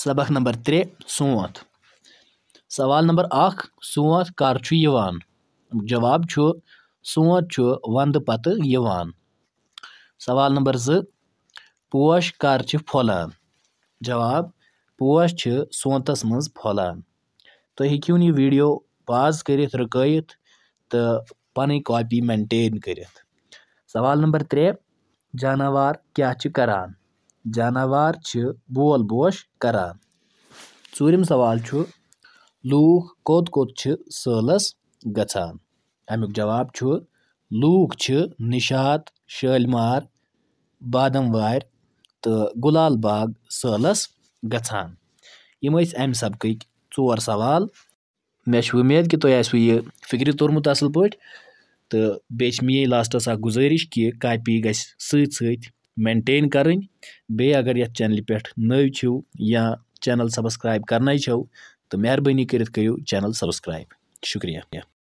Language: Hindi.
सबक नंबर त्रे सोथ सवाल नंबर अख सोथ कर जवाब सोथ वंद पत् सवाल नंबर जो पोश कर फोलान जवाब पोश सोतस मज फोलान तुम हूँ यह वीडियो पाज कर रुक तो पन कापी मेनटेन कर सवाल नंबर त्रे जानवर क्या करान جاناوار چھِ بول بوش کران ژوٗرِم سوال چھُ لوٗکھ کوٚت کوٚت چھِ سٲلَس گژھان اَمیُک جواب چھُ لوٗکھ چھِ نِشاط شٲلمار بادَم وارِ تہٕ گُلال باغ سٲلَس گژھان یِم ٲسۍ اَمہِ سبقٕکۍ ژور سوال مےٚ چھِ اُمید کہِ تۄہہِ آسوٕ یہِ فِکرِ توٚرمُت اَصٕل پٲٹھۍ تہٕ بیٚیہِ چھِ میٛٲنۍ لاسٹَس اَکھ گُزٲرِش کہِ کاپی گژھِ سۭتۍ سۭتۍ مینٹین کَرٕنۍ بیٚیہِ اگر یَتھ چَنلہِ پٮ۪ٹھ نٔوۍ چھِو یا چَنَل سَبسکرایب کَرنَے چھو تہٕ مہربٲنی کٔرِتھ کٔرِو چَنَل سَبسکرایب شُکریہ